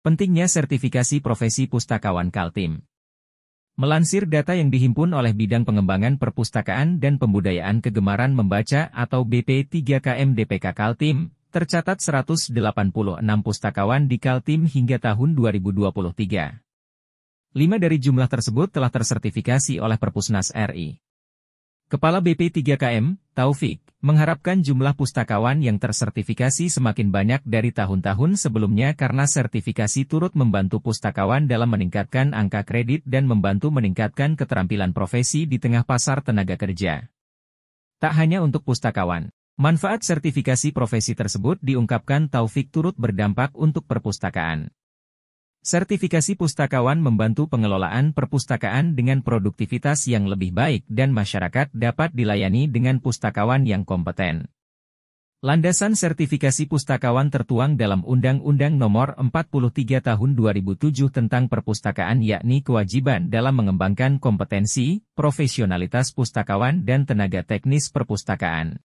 Pentingnya sertifikasi profesi pustakawan Kaltim. Melansir data yang dihimpun oleh Bidang Pengembangan Perpustakaan dan Pembudayaan Kegemaran Membaca atau BP3KM DPK Kaltim, tercatat 186 pustakawan di Kaltim hingga tahun 2023. Lima dari jumlah tersebut telah tersertifikasi oleh Perpusnas RI. Kepala BP3KM, Taufik, mengharapkan jumlah pustakawan yang tersertifikasi semakin banyak dari tahun-tahun sebelumnya karena sertifikasi turut membantu pustakawan dalam meningkatkan angka kredit dan membantu meningkatkan keterampilan profesi di tengah pasar tenaga kerja. Tak hanya untuk pustakawan, manfaat sertifikasi profesi tersebut diungkapkan Taufik turut berdampak untuk perpustakaan. Sertifikasi pustakawan membantu pengelolaan perpustakaan dengan produktivitas yang lebih baik dan masyarakat dapat dilayani dengan pustakawan yang kompeten. Landasan sertifikasi pustakawan tertuang dalam Undang-Undang Nomor 43 Tahun 2007 tentang Perpustakaan yakni kewajiban dalam mengembangkan kompetensi, profesionalitas pustakawan dan tenaga teknis perpustakaan.